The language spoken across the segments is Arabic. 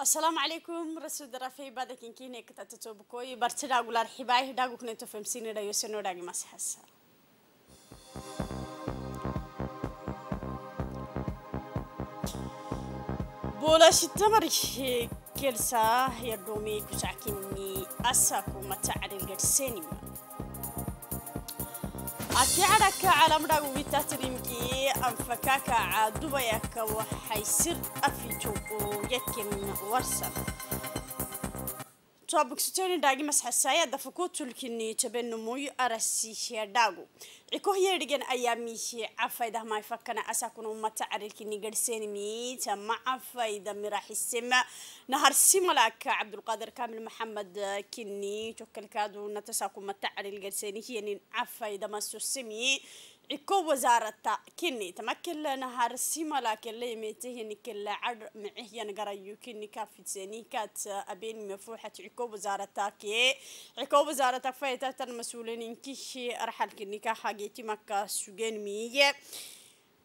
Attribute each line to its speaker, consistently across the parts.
Speaker 1: السلام عليكم رسول درافي بعد كنكينة كتاتو بكوي برتدا أقول الحباي داقو كنتو فمسين دا يوسنو داقي مسحسا بولاش التمر كلسا يدومي كتاكيني أساكو متاع السينما أتعرك على مرة ويتاترينكي أم فكاكا عدوبيك وحيصير أفيتو ويكن ورسخ توابك ستوني داغي مسح السايا دفكو تلكني تبين نموي أرسي شير داغو عكو هي ريجن أيامي شي عفايدة ما يفكنا أساكون أمتا عريكني ما عفايدة مراح السيما نهار السيما لك عبد القادر كامل محمد كني توكل كادو نتساكو متعري الغرسيني هي نين ما سو إكو وزارة كني تمكن نهار السيما لكن لي ميته نكل عر معي نقرأيو كني كافي تسيني كات أبين مفوحة إكو وزارة كي إكو وزارة فايتة المسؤولين كيشي أرحل كني كحاجيتي مكة سوغين مية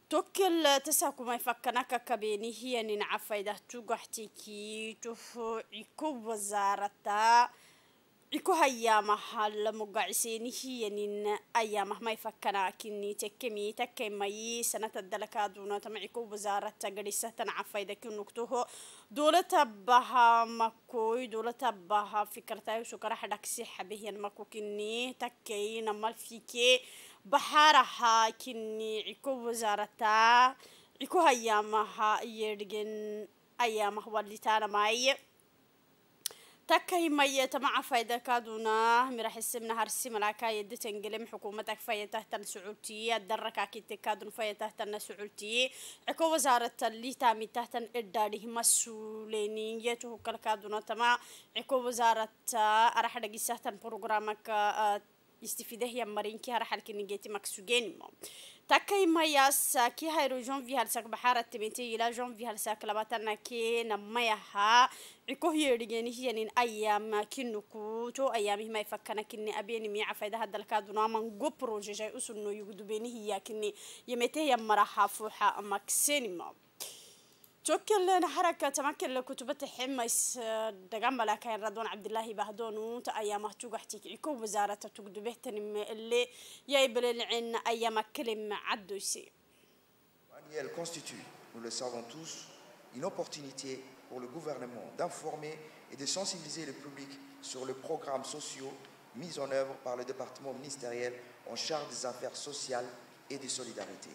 Speaker 1: توكل تساكو ما يفكناكا كبيني هي ننعفايدة توقحتي كي توفو إكو وزارة ikuhayaa mahal mugacisiinihiyanin ayaa mahmay fakkanaakini tekkemii takkemayii sanata dalakaa duunotama iku wasaarata gadhisatan cafayda kinugtuho duulata baha makoy duulata baha fikirtaayo sukarax dhaksi xabihyan makukini takkey namal fikee baxaarahaa kini iku wasaarataa ikuhayaamaha iyedhigen ayaamah walitanamaaye مية تمع فايدة كادونا مراح السمنا هرسي ملاكا يدي تنقلم حكومتك فايدة تهتن سعودية الدركا كي كادون فايدة تهتن سعودية عكو وزارة اللي تامي تهتن إداري مسؤولينية تهكال كادونا تمع عكو وزارة أرحل قيسة تهتن برنامج استفاده مرين كي هرحل كنجيتي مكسوجين مو تكاي مياس كي هيرو جون في هرسك بحارة تبنتي إلى جون في هرسك لباتنا كي نميها عكوه يرجعني هي نين أيام كنكو تو أيامه ما يفكنا كني أبيني مي عفيدة هذا الكادونا من جو بروجي جاي أسنو يقدو بيني هي كني يمتي يمرحا فوحا توكلنا حركة تمكن لكتبة حميس دقام ملاكين رضوان عبد الله بهدون وانت أيامه توقحتك عكو وزارة تقدبه تنم اللي يبل العن أيام كلم عدوسي
Speaker 2: Daniel constitue, nous le savons tous, une opportunité pour le gouvernement d'informer et de sensibiliser le public sur les programmes sociaux mis en œuvre par le département ministériel en charge des affaires sociales et de solidarité.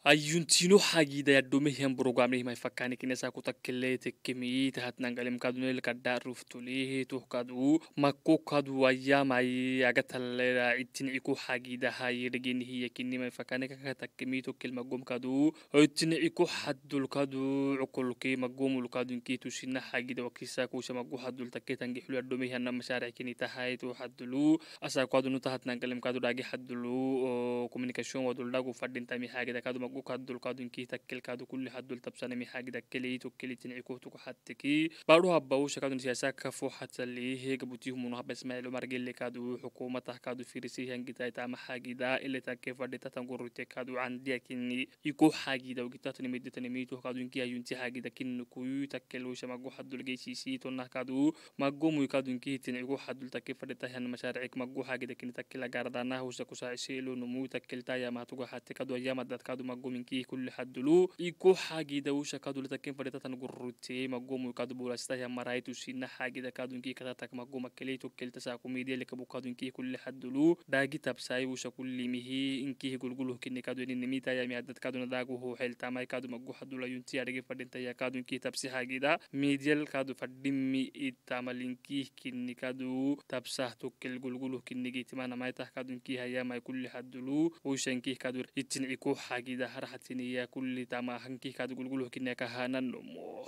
Speaker 3: ayuntino xagidayadhomehian brogamnihimay fakani kinesa kutakkelee tekkemii tahatnangalimkadunel kadha ruftulihi tuhkadu makokadu ayamai agatalera ittiniciku xagidahayedhegenihiya kinimay fakani kakatakkemii tokkel magomkadu ittiniciku xaddulkadu cukolki magomulkadunki tusina xagida wakisa kusa magu xaddultakke tangixulu adhomehiana mashaaric kini tahay tu xaddulu asakwadunu tahatnangalimkadu dhaagi xaddulu communication wadul dhagu fadhintami xagida ترقو كادول القادو انكي تكل كادو كل حد دول تبسنا مي حاج دكلي توكلي تنعيكو توكو حتى بارو باروها شكادو نسياسا كفو حتى اللي هي قبوتيه منها بس ما لو مرجل اللي كادو حكومة تحكادو في رسي عن تايتا تام حاج دا اللي تاكي فردي تتنقو روتي كادو عندي لكن يكو حاج دا وجتا تنمي دي تنمي تو كادون كي ينتي حاج دا كن كوي تكل وش ما جو حد دول جيسي سي تونا كادو مقو مو يكادو انكي تنعيكو حدو حد فردي تكيف ردي مقو مشاريعك ما جو حاج دا كن تكل جاردانا وش كوسا عشيلو نمو تكل تايا ما توقو حتى كادو أيام دات كادو ما magominkii kulli xadulu iko xagidawusha kadulataken faditatan gurrutee magomu kadbulastahi marayitusina xagida kadunkii katatak magoma keleito keltasaakumidielekabu kadunkii kulli xadulu daagi tabsaayusha kullimihi inkih gulguluhkini kaduininimitaayami adad kaduna daaguhu xeltamai kadu magu xadulayunti adhagi fadhintaya kadunkii tabsi xagida miidyal kadu fadhimi itamalinkih kini kadu tabsah tukkel gulguluhkinigitimanamaitah kadunkii hayamai kulli xadulu ushankih kadur ittinciko xagida harhatsiniya kulli tama hanki kaad gulguluh kinne ka hanan mo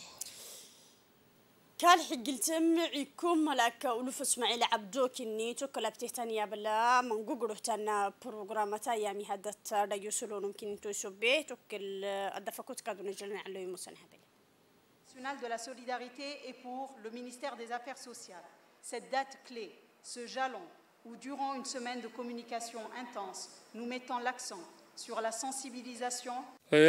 Speaker 1: كان حقلت معكم ملاك ألوف إسماعيل عبدو كني تكلبته تانية بلا من جوجل تانا بروغرامة أيامي هذا ترى يوصلون ممكن تشبه تكل أدفكوت كادون جلنا على مسلم هبل national de la solidarité est pour le ministère des Affaires sociales cette date clé, ce jalon où, durant une semaine de communication intense, nous mettons l'accent sur la
Speaker 3: sensibilisation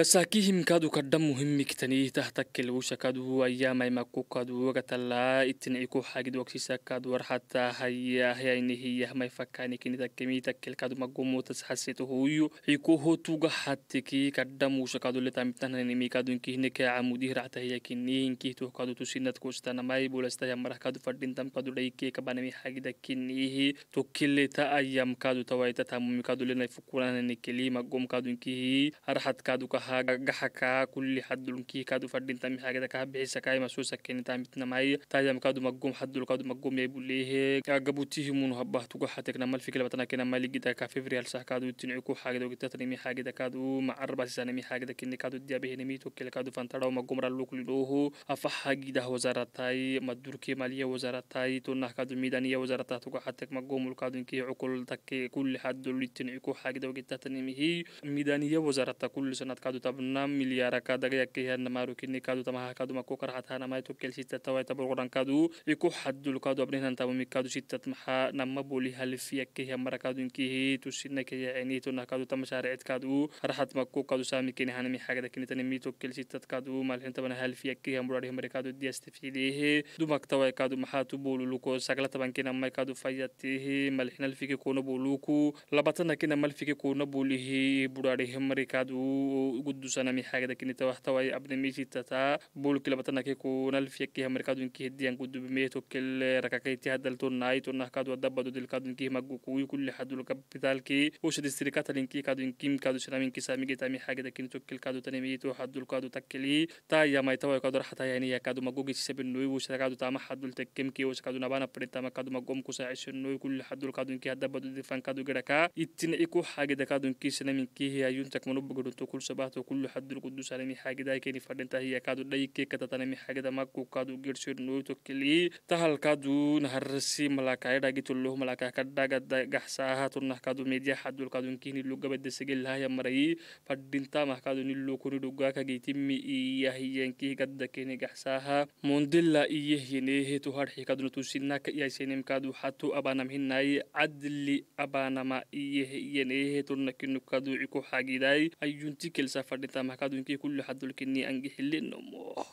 Speaker 3: ساكيهم كادو كدم مهم كتني تحتك الوش كادو أيام ما كو كادو وقت لا اتنعكو حاجة وقت ساكاد ورحتا هي هي إن هي ما يفكرني كني تكمي تكل كادو مقومو تسحسيته هو يكو هو حتى كي كدم وش كادو اللي تام تنا نمي كادو إنك هنا عمودي رعتا هي كني إنك تو كادو تسينت كوستا ما يبول استا مرة كادو فردين تام كادو ليك كبان مي حاجة كني هي تو كل تا أيام كادو توايت تام مي كادو اللي لنا إنك لي مقوم كادو إنك هي رحت كادو kahaa gaxa kahaa kulli xadulkii kaad ufadhintami xaagada kaha bixisa kaima soo sakenita mitna mahay taajam kaadu magum xadul kaadu magum yay buu leeyahe gabutihimun habah tuga xatekna mal fikila batana kena maligida ka fevrial sah kaadu tinci ku xaagada ogitatanimi xaagada kaadu macarbasisanimi xaagada kini kaadu diyabahenimi tokele kaadu fantadhaw magumra luklidooho afa xaagidah wasaaratai madurke maliya wasaaratai tonah kaadu midaniya wasaarata tuga xatek magumul kaadunki cukul take kulli xadul tinci ku xaagada ogitatanimihi midaniya wasaarata kulli sanad kadutama milyara kadagayakehanama rukini kadutamaha kaduma kukarhathanamai tukelsitat tawai taborgodan kadu iku haddul kadu abnehnan tabumi kadu sitat maha nama boli halfiyakeha mara kadu inkihi tusinakeya ini tunah kadu tamasharecid kadu rahat maku kadu samikini hanami hagadakinitani tukelsitat kadu malhintabana halfiyakeha murarih mari kadu diyastafidehe dumak tawai kadu maha tubululuko saglatabankinamai kadu fayatehe malhinalfiki kuno buluku labatanakinamalfiki kuno bulihi burarih mari kadu guddusana hagadakinita wahtawai abnamishitata bulkilabatanake kunal fiyakiha gudu gudubimee tokkele rakakaiti hadaltonai tonahkadu adabado dilkadunkihi magukui kulli hadul kapitalki usha distrikatalinki kadunkim kadusanaminki samigitami hagadakin tokkelkadu tanimiito kadu takkeli tayamaitawai kadorahatayaniya kadu kadu magogichisabenoi usakadu tama hadul tekkemki usakadu nabana pritama kadu magomkusacisenoi kulli hadulkadunki hadabado difankadu geraka ittinaiku hagedakadunki sanaminkihi ayuntakmanubagudunto kulsa sabahto kullu xadul qudusanami xaagida keni fadhinta hiya kaadu dhayke katatanami xaagida maku kaadu gersir noito keli tahal kaadu naharasi malakaya dhagitulloh malakaya kadhaga gaxsaaha tunnah kaadu media xadul kaadu kini lugabada segelahaya marayi fadhinta mahkaadu nilukuni dhugaaka giitimi iyahiyankihi gadda keni gaxsaaha mundila iyehinehe tuharxi kaaduna tusinaka iyaisenem kaadu xatu abanam hinayi cadli abanama iyehe iyanehe tunna kinu kaadu ciko xaagidaay ayuntikil دي تام kilsa fadhita makadunkii kullu xadulkinii angixilinmo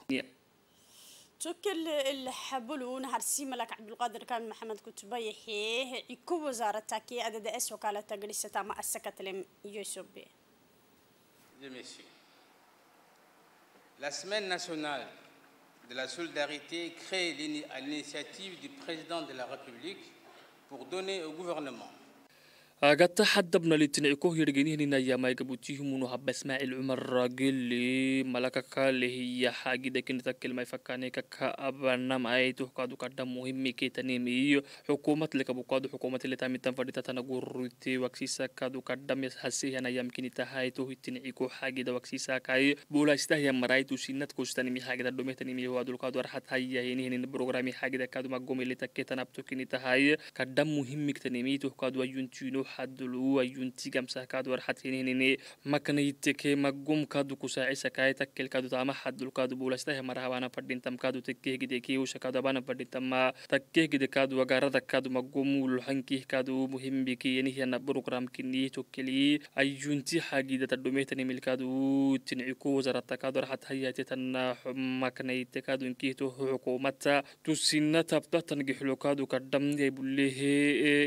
Speaker 1: تكل الحبل ونهرسيم ملك عبد القادر كان محمد كتبيحي يكو وزارة تاكي عدد اس وكالة تجلسة تام أسكت لم يوسف
Speaker 2: La semaine nationale de la solidarité créée à l'initiative du président de la République pour donner au gouvernement
Speaker 3: أجت حدبنا لتنعكوه يرجنيهن إن يا ما يجبوتيهم إنه بسمع العمر الرجل اللي ملكك اللي هي حاجة ده كنت أتكلم أي فكانك كأبنا ما أي توه قادو كده مهم كي تنمي حكومة لك أبو قادو حكومة اللي تام تنفرد تانا جورتي وكسيسا قادو كده مس حسي أنا يوم كنت هاي توه تنعكو حاجة ده وكسيسا كاي بولا استه يا مراي تو سنت كوش تنمي حاجة ده دومي تنمي هو دول قادو رحت هاي هني هني البرنامج حاجة ده كده ما جومي اللي تكيت أنا بتو كده مهم كتنمي توه قادو يونتينو xadulwayuntigamsahkaad warxadhininine maknayiteke magumkadu kusacisakaaytakkelkadu taama xadulkaadu buulastahe marahabana fadhintamkaadu tekkehgidekiyushakadabana fadhintama takkehgidekaadu wagaradakadu magumuluxankihkadu muhimbikiyenihiana burugramkinii tokkelii ayunti xagidatadumetanimilkaadu tinciku wasaratakadu warxad hayatetana maknayitekaadu inkihto xukumata tusina tabtatan gixlokaadu kadhamyaybulehe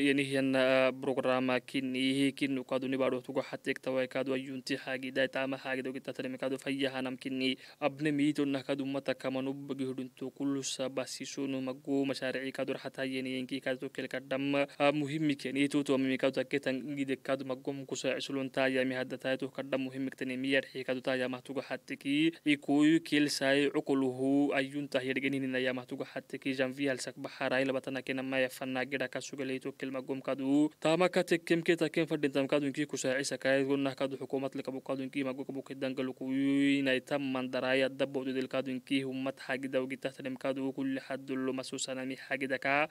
Speaker 3: yenihiyana burugramma makinnihi kinnu kaduni barotugo hatektawa kadu ayunti hagiday tama hagidogitatanimi kadu fayyahanam kinni abne miitonna kadumata kamanu bagihuduntu kulusa basisunu magu mashaarici kadur hatayeniyenki kadu kelkadham muhimi kenitu tomimi kadu taketan gide kadu magom kusa cisuluntaayami hadatayatu kadham muhimiktanimi miyarxii kadu taayamahtugo hateki ikuyu kilsai cukuluhu ayuntahyadegenihinin ayamahtugo hateki janvihalsak baxarai labatanakena maya fanagida kasugaleitu kelmagom kadu tama katek كم كتا كم فرد انتم كادون كي كساعي سكايد قلنا كادو حكومة لكابو كادون كي ماكو كابو كدان قالوا كوين اي تم من درايا دبو دل كادون كي هم متحاجدة وقتها تلم كادو كل حد اللو مسوسانا مي حاجدة كا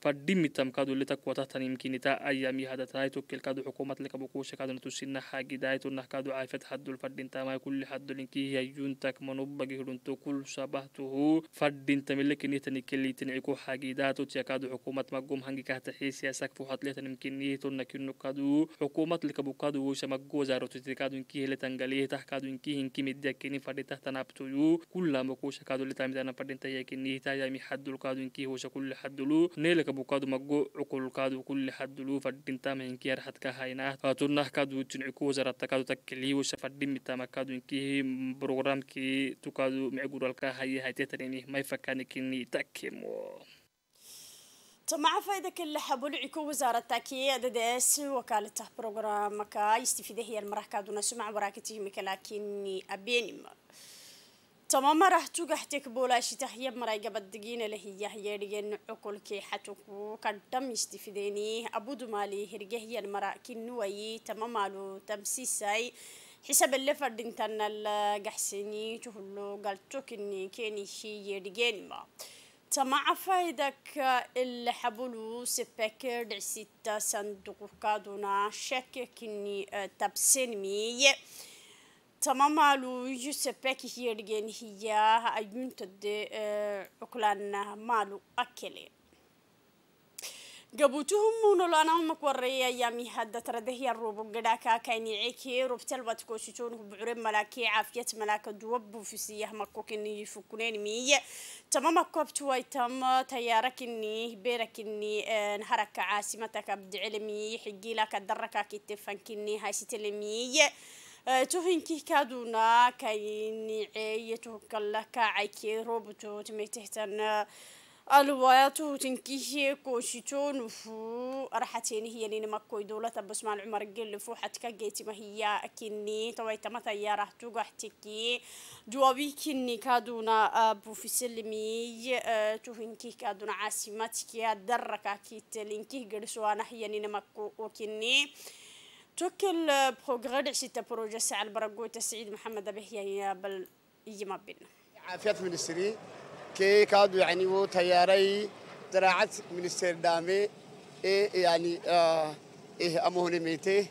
Speaker 3: فدمي تم كادو لتك وتحتن يمكن تا أيامي هذا تايتو كل كادو حكومة لك بقوش كادو نتوسينا حاجة دايتو نه كادو عايفة حد الفردين تاما كل حد لنكي هي يونتك منوبة جهرنتو كل شبهته فردين تملك نيتني كلي تنعكو حاجة دايتو تيا كادو حكومة مقوم هنجي كهت حيس يا سك فوحت ليتن يمكن نيتو نكينو كادو حكومة لك بقادو وش مقو زارو تتي كادو نكي لتن قليه تح كادو نكي هنكي مديكني فردين تحتن أبتو كل ما كوش كادو لتامي تنا فردين تيا كني تا يامي حد الكادو نكي هوش كل حد لو نيلك ka bukaadu maggo kabukaadumaggo kaadu kulli faddin ar hadka kaadu kaadu tun iku mita ma inki xaduluu fadhintaama inkiyar xadkahayna tunahkaadu tunciku wasarattakaadu takkiliyu fadhimitaamakadu inkii programkii tukaadu micguralkahaye haytetanini may fakanikini takimo
Speaker 1: جماعة فايدة كل حبولي عكو وزارة تاكية دداس وكالة بروغرامكا يستفيده هي المراكة دون سمع وراكتي مكلاكيني أبيني تمام راه توقع حتك بولا شي تحية مراي قبل دقينة لهي هي هي رجن عقل كي حتوكو قدم يستفيديني أبو دمالي هرجه هي المرأة كنوي تماما لو تمسيساي حساب اللي فردين تنا القحسيني تهلو قلتو كني كيني شي يرجين ما تما عفايدك اللي حبولو سبكر دعسيتا صندوق كادونا كني تبسين مي tamamaalu yusepeki hiyergen hiyaha ayuntade cuklana maalu akele gabutuhumu nolaanaumak warreeya yaami hadda taradahiya rubu gadhaka kainiceekee robtalbad koositoonku bucure malaakee caafiyad malaaka duwa buufisiyah makokini fukuneenimiye tamama koobtuway tama tayaarakinii beerakinii haraka caasimataka abdicelemiye xigiilaka daraka kittefankini haysitelemiye توهين كي كادونا كاين عي توكل لك عي كي روبوتو تمي تهتن الوياتو تنكيه كوشيتو نفو راح تيني هي لين ما كويدولا تبس مع العمر قل فو حتكا جيتي ما هي اكيني تويتا ما تايا راح توقع حتكي جوابي كيني كادونا ابو في سلمي توهين كي كادونا عاسماتكي الدركة كي تلين كي قرسوانا هي لين ما كو وكيني توكل بروغراد شيتا بروجا سعى البرقوت تسعيد محمد أبي هي بل يما بينا
Speaker 2: عافية السري كي كادو يعني و تياري من منستر دامي إيه يعني آه إيه أمهن ميته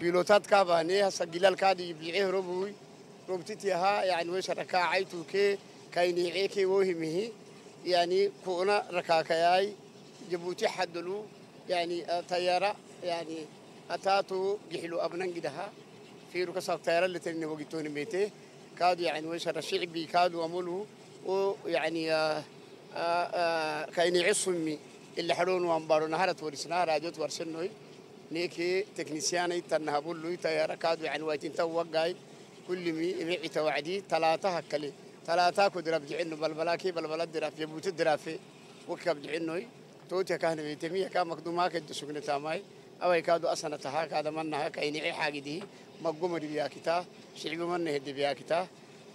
Speaker 2: بيلوتات كاباني هسا جلال كادي يبيعيه ربوي ربتتيها يعني ويش عيتو كي كايني عيكي وهمه يعني كونا ركاكياي جبوتي حدلو يعني آه تيارة يعني أتاتو جحلو أبنان جدها في ركسة الطيارة اللي تنين وقتون ميته كادو يعني ويش الشعب كادو أمولو ويعني آآ آه، آآ آه، آه، عصمي اللي حلون وانبارو نهارة ورسنا راجوت ورسنوي نيكي تكنيسياني تنهبول لوي طيارة كادو يعني ويتين توقعي كل مي بيعي توعدي ثلاثة هكلي ثلاثة كدرب جعنو بالبلاكي بالبلاد درافي يبوت درافي وكب جعنوي توتيا كهنا بيتمي كامك دوماك الدسوكنة تاماي أوي كادو أصلا تها كادا منها كيني حاجة دي مقوم رياكتا شعب منه هدي بياكتا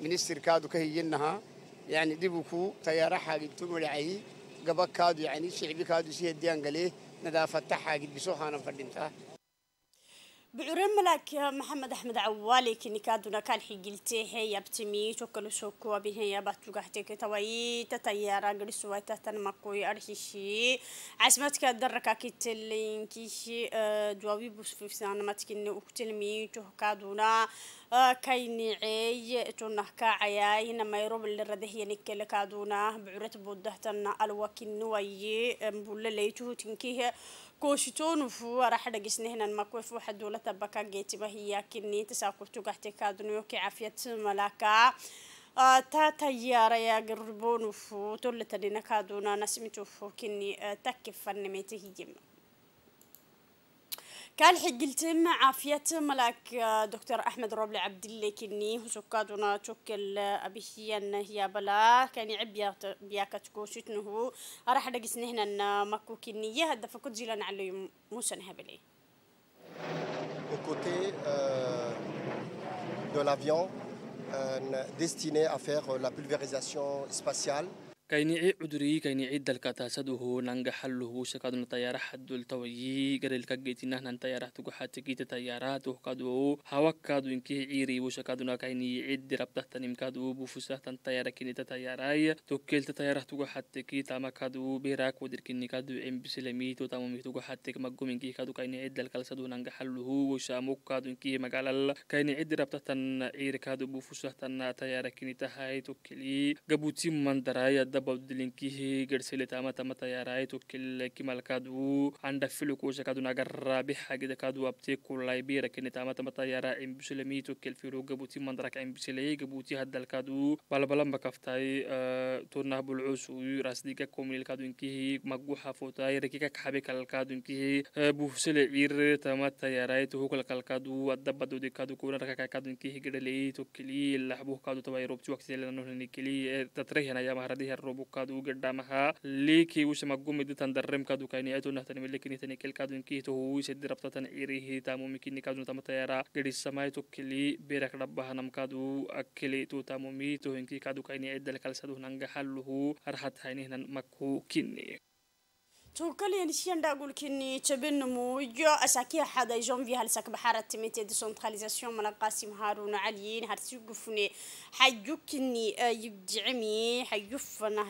Speaker 2: منستر كادو كه ينها يعني دي دبكو تيار حاجة تقول عيه قبل كادو يعني شعب كادو دي ديان ندافع تها حاجة بسوها أنا فردنتها
Speaker 1: بعرين ملاك محمد أحمد عوالي كني كادونا كان حجلتي هي بتميت وكل شوكوا به هي بتوجهتي كتوي تطيارة جلس وتتن مكوي أرشيشي عسمت كدرك كتلين كيشي آه، جوابي بس في سنة ما تكني أكتل ميت وكادونا Kaan dhiyee tuunaa kaayaa yeroo malee raadihin kela kaaduna bucuradha budha tanaa alwaa kaniwaye buula laituutin kihaa koositoonuf araa dhagisani na makuul fi waan duula taabbaa keetii bahii yaa kani tasaakutuu kaatii kaaduna yookiin caafimaadii tana mulaakaa taa'ii taayiraa garbuun tuuletanii na كان حق التم عافية آه، ملاك دكتور أحمد روبلي عبد الله كني ونا تشكل أبي آه، هي بلا كان يعب بياك تكوشتنه راح دقسن هنا آه، ماكو كني هذا فكنت جيلان على موسى هبلي
Speaker 2: côté euh, de l'avion euh, destiné à faire euh, la pulvérisation spatiale
Speaker 3: kaynii cuduri kaynii dalkatasaduhu nanga halluhu sakaduna tayara haddultawayi garelka getinahnan tayara tuguhatikite tayara tuhkadu hawakadu inki ciribu sakaduna kaynii dirabtahtanimkadu bufusahtan tayara kinita tayaray tukkelta tayara tuguhatiki tamakadu berak wadirkinikadu embisilemi tutamumi tuguhatik maguminki kadu kaynii dalkalsadu nanga halluhu wosamukadu inki magalal kaynii dirabtahtan cirikadu bufusahtan tayara kinitahay tukkeli gabuti mandaraya بودلينكيه قرسيلي تاما تاما تيارايتو كل كمال كادو عندك فيلو كوشا كادو ناقر رابحة جدا كادو أبتيكو لايبيرا كني تاما تاما تيارا إمبسلميتو كل فيلو قبوتي مندرك إمبسلي قبوتي هدا الكادو بلا بلا مكافتاي تونه بلعوس وراس ديكا كومي الكادو انكيه مقوحة فوتاي ركيكا كحبيك الكادو انكيه بوفسلي عير تاما تيارايتو هو كالكادو الدبادو دي كادو كورا ركاكا كادو انكيه قرليتو كلي اللحبوه كادو تبا يروبتي وقت لأنه نكلي تترهن أيام هرديها robukaadu ugadhamaha liki usamagumidtan daremkaadu kainiaitunahtani lekinitani kelkaaduinkihtohuise dirabtatan irihitamumikinikaadunatamataera gedisamaitukili berakdhabahanamkaadu akiliitutamumitohinki kaadu kainiaidalkalsaduhnangahaluhu arhathaininhan makhu kini.
Speaker 1: توكل يعني شيء نسيان أقول كني تبين تبن موجو أساكي حدا يجون في هالسك بحارة تمتي دي سنتراليزاسيون من القاسم هارون عليين هرسي قفني حيو كني يبدعمي حيو فنا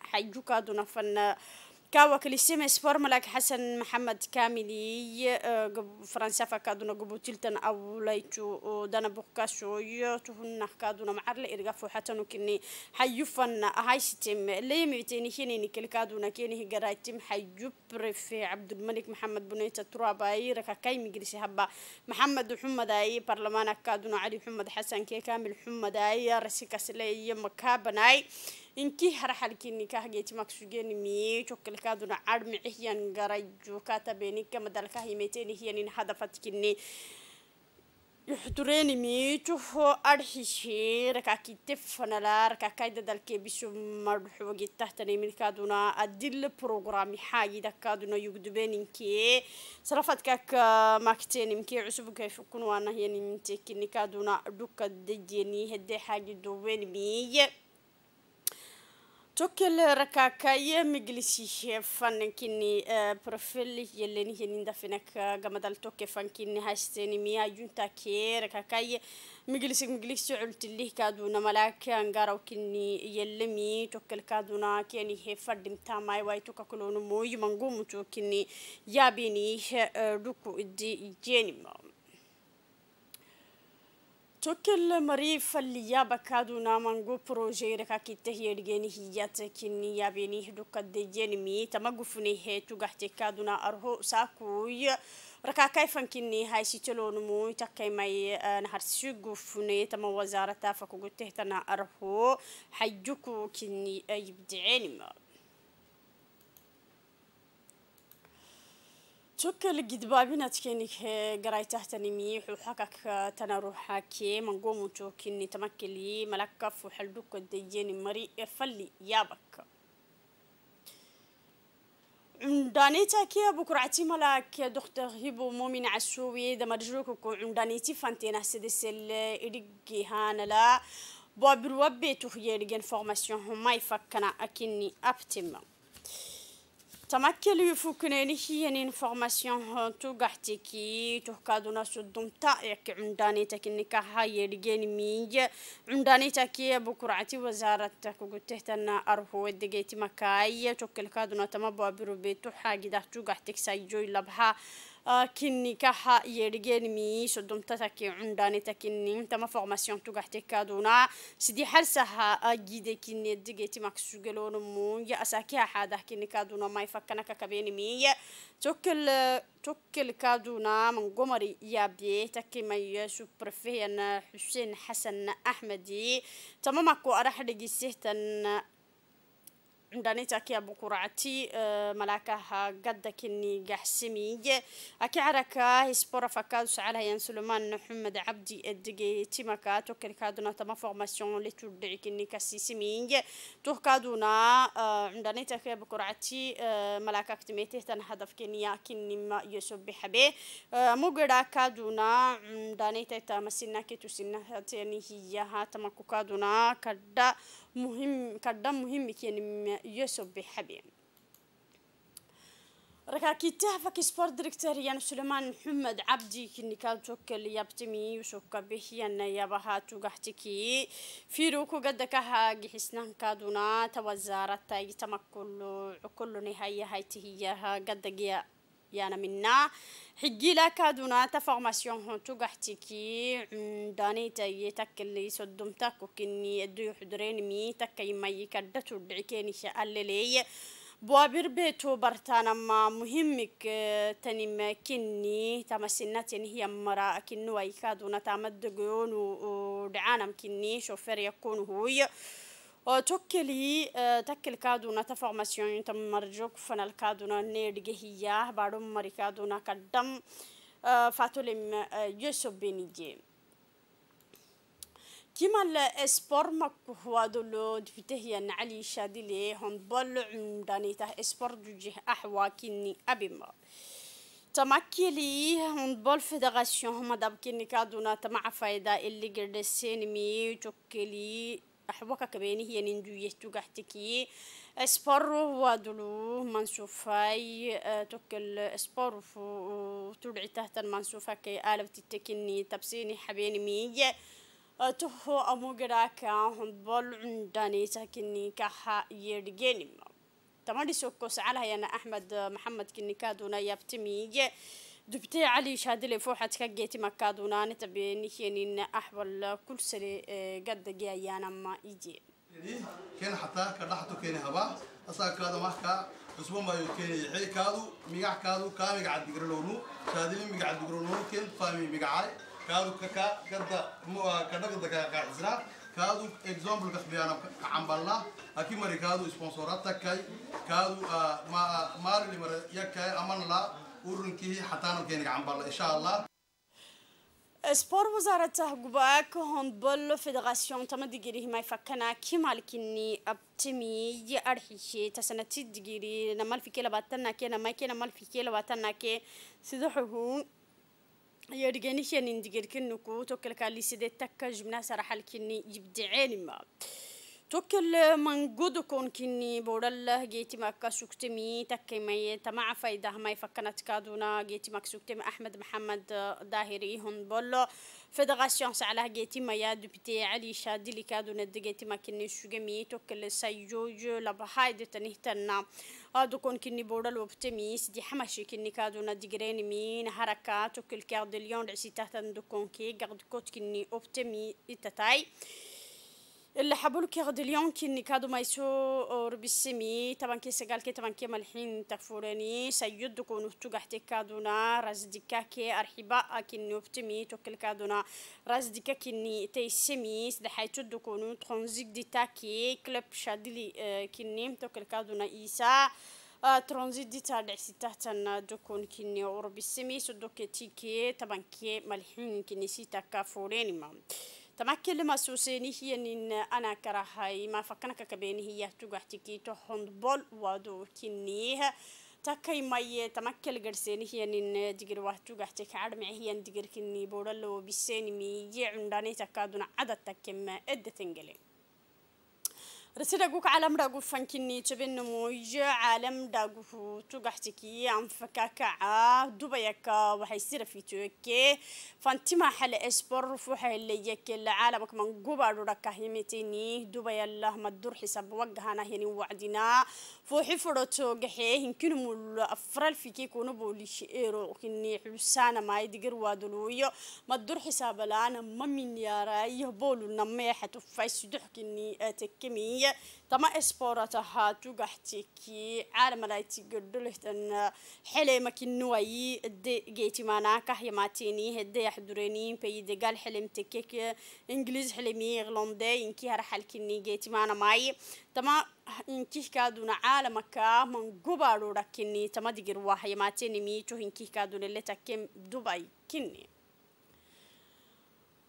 Speaker 1: حيو كادونا فنا كاوك لسيمس فورمولاك حسن محمد كاملي فرنسا فكادونا قبوتيلتن أو ليتو دانا بوكاسوي تهنا كادونا معرل إرقافو حتى نكني حيوفن هايستيم اللي ميتيني هيني نكل كادونا كيني هقرايتيم حيوب في عبد الملك محمد بنيتا تراباي ركا كاي مجلسي هبا محمد حمد أي برلمانك كادونا علي حمد حسن كي كامل حمد أي رسيكاس لي مكابناي inki harxalkini kahgeeti maksugeeni mii cokelkaaduna cadmicihyan garaju katabeenika madalkahimeytenihiyanin hadafatkini يحضريني ميتو هو أرحي شي ركا كي تفنلا ركا كايدا دالكي بيسو مرحو جي تحتني من كادونا أدل بروغرامي حاجي دا كادونا يقدبين انكي صرفت كاك آه، ماكتين انكي عسوبو كيف كنوانا هيني منتكي نكادونا دوكا دجيني هدي حاجي دوين مي توكل ركاكاية مجلسي فن كني بروفيل يلني هنين دفنك جمدال توك فن كني هاشتني ميا يونتا كي ركاكاية مجلسي مجلسي علت اللي كادونا ملاك انقارا وكني يلمي توكل كادونا كيني هفرد متاماي واي توكا كلونو موي منقوم توكني يابيني دوكو ادي جيني مو توكل مريف اللي يابا كادو نامان بروجي ركا كي تهير جيني هيات كيني يابيني هدو قد جيني مي تما هي تو قحتي كادو نا أرهو ساكوي ركا كيفن كيني هاي تلون مو تكي ماي نهار سيقو غفني تما وزارة تافكو قد تهتنا أرهو حجكو كيني يبدعيني ما توكل قد بابنا تكينك قراي تحت نميح وحكك تنارو حاكي منقوم وتوكيني تمكلي ملكف وحلدوك الدجين مري إفلي يا بك يابك عمدانيتا أبو كرعتي ملاك دكتور هيبو مومين عشوي ده مرجوك عمدانيتي فانتينا سدسل إرقي هان لا بابروبي وبيتو جن رجن فورماسيون هما يفكنا أكني أبتمم تمكن يفكنين هي انفورماسيون تو غحتكي تو كادونا سدوم تايك عمداني تكنيكا هاي لجين ميج عمداني تكي بكرعتي وزارة كوكوته تنا أرهو دقيتي مكاي تو كادونا تما بابرو بيتو حاجة تو غحتك سايجو لبها كني كها يرجعني تتكي عندنا تكني أنت ما فورماسيون تقعتك كادونا سدي حرسها جيدة كني دقيتي مكسوجلون مو يا أساكي هذا كني كادونا ما يفكنك كبيني مي توكل توكل كادونا من قمري يا بي تكي ما يسوب حسين حسن أحمدي تمامك وأرح لجي سهتن عندنا تاكي أبو كرعتي ملاكها قد كني جحسمية أكي عركا هسبورة فكادو سعالها يان سلمان محمد عبدي الدقي تيمكا توكل كادونا تما فورماسيون اللي تودعي كني كاسيسمي توه كادونا عندنا تاكي أبو كرعتي ملاكا كتميته تن هدف كنيا كني ما يسوب بحبي مقرا كادونا عندنا تاكي تمسينا كتو سنة تاني هي هاتما كادونا كدا مهم كدم مهم كين يعني يوسف بحبي ركاكي تهفك سبور ديريكتور يان يعني سليمان محمد عبدي كني كان توكل يابتمي وشوكا به يان يابها توغحتكي في روكو قدك هاجي حسنان كادونا توزارة تاي تمكل كل نهاية هاي تهيها قدك يا يعني منا حجي حجيلا كادونا تفورماسيون هون تقحتكي داني تاي تكلي صدوم تاكو وكني ادو يحضرين مي يما مي كدتو دعكيني لي بوابير بيتو برتانا ما مهمك تنم كني تمسنتين هي مرا كنو اي كادونا تامدقون ودعانا كني شوفير يكون هوي tokki li takkel kaaduna ta formation فن marjok نيد kaaduna ne digehiyya baadum mari kaaduna kaddam fatulim yosobinije كما الاسبور مكو هو دولو دفتهيا ين شادي لي هون بل عمداني ته اسبور جوجه احواكيني ابيما تمكلي هون بول فدغاسيون هما دابكيني كادونا تمع فايدا اللي قرد السينمي تكلي أحبك كبيني هي ننجو يستوغ احتكي اسبرو وادلو منصوفاي آه، توكل اسبرو تلعي تحت المنصوفة كي آلب تتكني تبسيني حبيني مي آه، تهو أمو قراكا هم بول عنداني تاكني كحا يرجيني تماري سوكوس على أنا أحمد محمد كني كادونا يبتمي دبتي علي شادلي فوحت كجيتي مكادونان تبي إن أحول كل سري آه، قد أنا ما يجي
Speaker 3: يعني كان حتى حتى كان هبا أصلا كذا ما يعني كا أسبوع ما يكين يحيي كادو ميجا كادو كام ميجا دقرلونو جرلونو شادلي ميجا دقرلونو جرلونو كان فامي ميجا كادو كا قد مو آه، كذا قد كا كعزرا كادو إكزامبل أنا عم بلا أكيد مريكادو كادو سبونسورات تكاي كادو آه، ما ما اللي مر يكاي أمان الله ururkii xataanarkeena gacan baalla insha allah
Speaker 1: سبور وزارة تهجباك هون بل فدراسيون تمد جريه ما يفكنا كمال كني أبتمي أرحيشي تسنة تدجري نمال في كلا باتنا كي نمال كي نمال في كلا باتنا كي سيدوحه يرجعني شيء نندجر كنكو توكل كالي سيدتك جمنا سرح الكني يبدعين ما توكل من كون كني الله جيتي مكة سكتمي تكي مي تمع فايدة ما يفكنت كادونا جيتي مكة سكتمي أحمد محمد داهري هون بولو فدراسيون على جيتي مايا دبتي علي شادي اللي كادونا دجيتي مكة نشجمي توكل سيجوج لبهايد تنهتنا هادو كون كني بورل وبتمي سدي حماشي كني كادونا دجرين مين حركة توكل كاردليون عسيتاتن دوكون كي قرد كوت كني وبتمي إتتاي اللي حبولو كي غد اليوم كي نكادو ربي السمي طبعا كي سقال كي طبعا كي مالحين تفوراني سيد كونو توقع كادونا راز ديكا كي أرحباء كي نفتمي توكل كادونا راز ديكا كي ني تي تيسمي سدحي تدو كونو تخونزيك دي تاكي كلب شادلي آه، كي نيم توكل كادونا إيسا آه، ترانزيت دي تاع تحتنا آه، دكون كني أوروبي السمي سدوكي تيكي طبعا كي مالحين كني سيتا كافوريني مام تمكن لما سوسيني هي إن أنا كرهاي ما فكرنا كبين هي تجحتكي تهند بول وادو كنيها تكاي ماي تمكن لجرسيني هي إن دقر واتو جحتك معي هي إن دقر كني بورلو لو بيسيني مي عندنا تكادون عدد تكما إد تنجلين رسيدا جوك عالم راجو فانكيني تبين موج عالم راجو تجحتكي عم فكاك ع دبيك وحيصير في توكي فانتما حل اسبر فوحي اللي يك العالمك من جبر هيمتيني دبي الله ما تدور حساب وجهنا هني وعدنا فوحي فرتو جحيه يمكن مول أفرال فيك يكونوا بوليش إيرو كني حسانا ما يدقر وادلويو ما تدور حساب لانا ما من يارا يهبولو نمي حتوفاي سدح كني أتكمي تما إسبورة تها اسبورتها كي عالم لا تقدر حلي ما كنوي دي جيتي ماناك ما تيني هدا يحضريني في دجال حلم تكك انجليز حلمي اغلندي إنك هرحل كني جيتي معنا ماي تما إنك كادون عالم كا من جبارو ركني تما دقر واحي ماتيني ميتو انكي كادون اللي تكيم دبي كني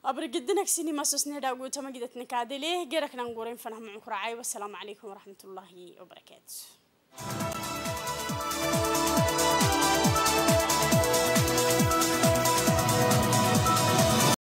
Speaker 1: ما أبرقدنك سينما سوسنيدا وقوتما قدت نكادي ليه جيرك ننقورين فنهم عكراعي والسلام عليكم ورحمة الله وبركاته